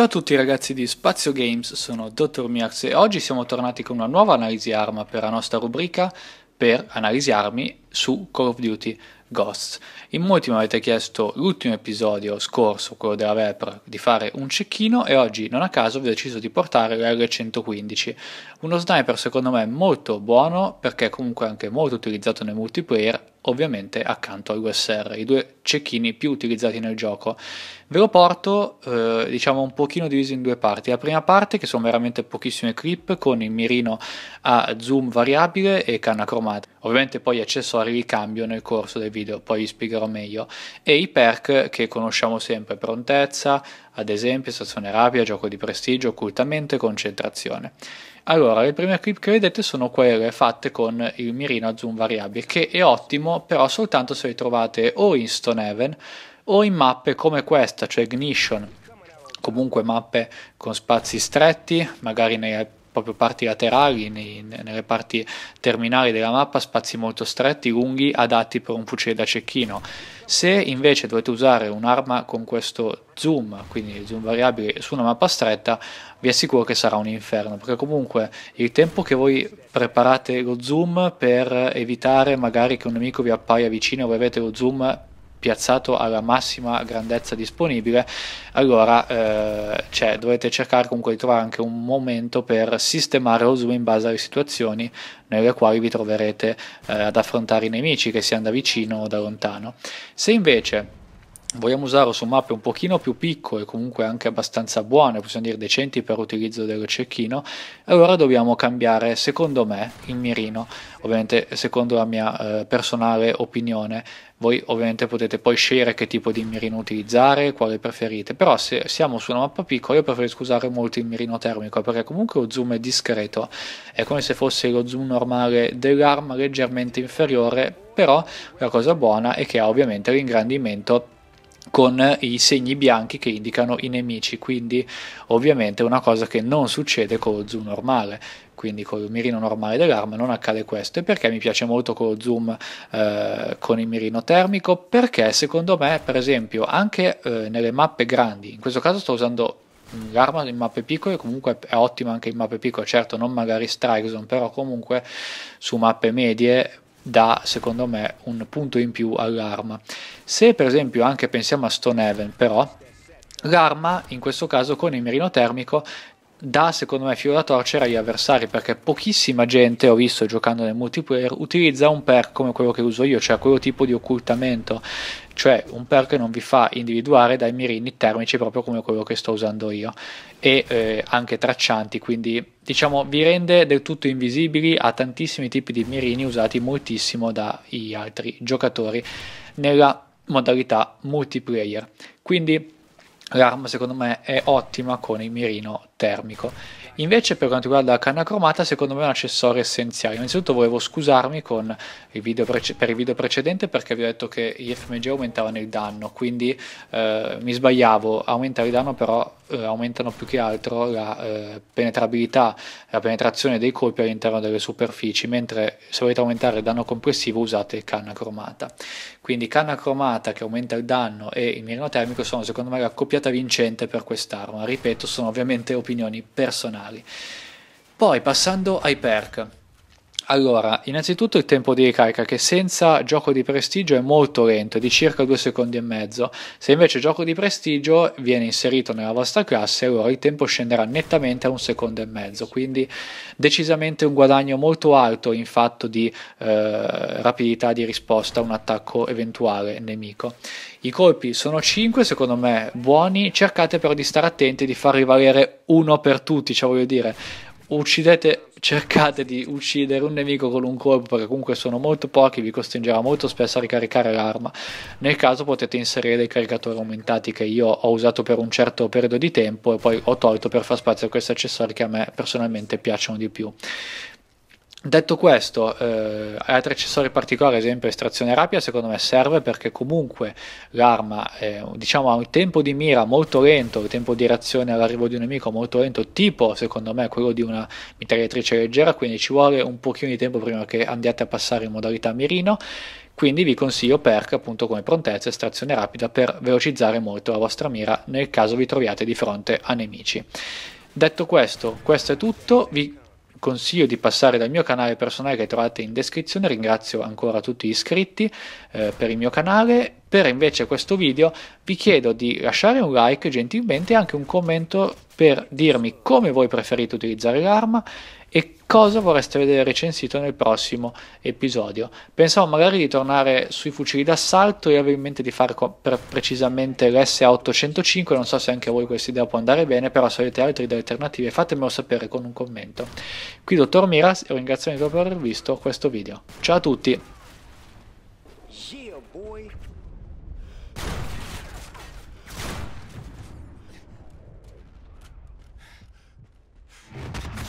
Ciao a tutti ragazzi di Spazio Games, sono Dottor Miarz e oggi siamo tornati con una nuova analisi arma per la nostra rubrica per analisi armi su Call of Duty Ghosts. In molti mi avete chiesto l'ultimo episodio scorso, quello della Vepra, di fare un cecchino e oggi non a caso vi ho deciso di portare l'R115, uno sniper secondo me molto buono perché comunque anche molto utilizzato nel multiplayer ovviamente accanto al USR, i due cecchini più utilizzati nel gioco. Ve lo porto, eh, diciamo, un pochino diviso in due parti. La prima parte, che sono veramente pochissime clip, con il mirino a zoom variabile e canna cromata. Ovviamente poi accessori li cambio nel corso del video, poi vi spiegherò meglio. E i perk che conosciamo sempre, prontezza, ad esempio stazione rapida, gioco di prestigio, occultamento e concentrazione. Allora, le prime clip che vedete sono quelle fatte con il mirino a zoom variabile, che è ottimo però soltanto se le trovate o in Stonehaven o in mappe come questa, cioè Ignition, comunque mappe con spazi stretti, magari nei proprio parti laterali, nei, nelle parti terminali della mappa, spazi molto stretti, lunghi, adatti per un fucile da cecchino. Se invece dovete usare un'arma con questo zoom, quindi il zoom variabile su una mappa stretta, vi assicuro che sarà un inferno, perché comunque il tempo che voi preparate lo zoom per evitare magari che un nemico vi appaia vicino, voi avete lo zoom piazzato alla massima grandezza disponibile, allora eh, cioè, dovete cercare comunque di trovare anche un momento per sistemare lo zoom in base alle situazioni nelle quali vi troverete eh, ad affrontare i nemici, che siano da vicino o da lontano. Se invece vogliamo usarlo su mappe un pochino più piccole, comunque anche abbastanza buone, possiamo dire decenti per l'utilizzo dello cecchino, allora dobbiamo cambiare, secondo me, il mirino, ovviamente secondo la mia eh, personale opinione, voi ovviamente potete poi scegliere che tipo di mirino utilizzare, quale preferite, però se siamo su una mappa piccola io preferisco usare molto il mirino termico perché comunque lo zoom è discreto, è come se fosse lo zoom normale dell'arma leggermente inferiore, però la cosa buona è che ha ovviamente l'ingrandimento con i segni bianchi che indicano i nemici, quindi ovviamente è una cosa che non succede con lo zoom normale, quindi con il mirino normale dell'arma non accade questo e perché mi piace molto con lo zoom eh, con il mirino termico? Perché secondo me per esempio anche eh, nelle mappe grandi, in questo caso sto usando mm, l'arma in mappe piccole comunque è ottima anche in mappe piccole certo non magari Strikeson però comunque su mappe medie dà secondo me un punto in più all'arma. Se per esempio anche pensiamo a Stonehaven però, l'arma in questo caso con il mirino termico dà secondo me filo da torcere agli avversari perché pochissima gente ho visto giocando nel multiplayer utilizza un perk come quello che uso io, cioè quello tipo di occultamento, cioè un perk che non vi fa individuare dai mirini termici proprio come quello che sto usando io e eh, anche traccianti, quindi diciamo vi rende del tutto invisibili a tantissimi tipi di mirini usati moltissimo dagli altri giocatori nella modalità multiplayer. Quindi l'arma secondo me è ottima con il mirino termico. Invece per quanto riguarda la canna cromata secondo me è un accessorio essenziale. Innanzitutto volevo scusarmi il video prece- per il video precedente perché vi ho detto che gli FMG aumentavano il danno, quindi eh, mi sbagliavo, aumentare il danno però eh, aumentano più che altro la eh, penetrabilità, la penetrazione dei colpi all'interno delle superfici, mentre se volete aumentare il danno complessivo usate canna cromata. Quindi canna cromata che aumenta il danno e il mirino termico sono secondo me la coppiata vincente per quest'arma, ripeto sono ovviamente opinioni personali. Poi passando ai perk. Allora, innanzitutto il tempo di ricarica che senza gioco di prestigio è molto lento, di circa due secondi e mezzo. Se invece gioco di prestigio viene inserito nella vostra classe, allora il tempo scenderà nettamente a un secondo e mezzo, quindi decisamente un guadagno molto alto in fatto di eh, rapidità di risposta a un attacco eventuale nemico. I colpi sono 5, secondo me buoni, cercate però di stare attenti e di farli valere uno per tutti, cioè voglio dire, uccidete, cercate di uccidere un nemico con un colpo perché comunque sono molto pochi, vi costringerà molto spesso a ricaricare l'arma. Nel caso potete inserire dei caricatori aumentati che io ho usato per un certo periodo di tempo e poi ho tolto per far spazio a questi accessori che a me personalmente piacciono di più. Detto questo, eh, altri accessori particolari, ad esempio estrazione rapida, secondo me serve perché comunque l'arma eh, diciamo, ha un tempo di mira molto lento, il tempo di reazione all'arrivo di un nemico molto lento, tipo secondo me quello di una mitragliatrice leggera, quindi ci vuole un pochino di tempo prima che andiate a passare in modalità mirino. Quindi vi consiglio perk appunto come prontezza estrazione rapida per velocizzare molto la vostra mira nel caso vi troviate di fronte a nemici. Detto questo, questo è tutto. Vi consiglio di passare dal mio canale personale che trovate in descrizione, ringrazio ancora tutti gli iscritti eh, per il mio canale, per invece questo video vi chiedo di lasciare un like gentilmente e anche un commento per dirmi come voi preferite utilizzare l'arma e cosa vorreste vedere recensito nel prossimo episodio. Pensavo magari di tornare sui fucili d'assalto e avevo in mente di fare co- precisamente l'S805, non so se anche a voi questa idea può andare bene, però se avete altre idee alternative fatemelo sapere con un commento. Qui dottor Miras e ringrazio per aver visto questo video. Ciao a tutti! Yeah,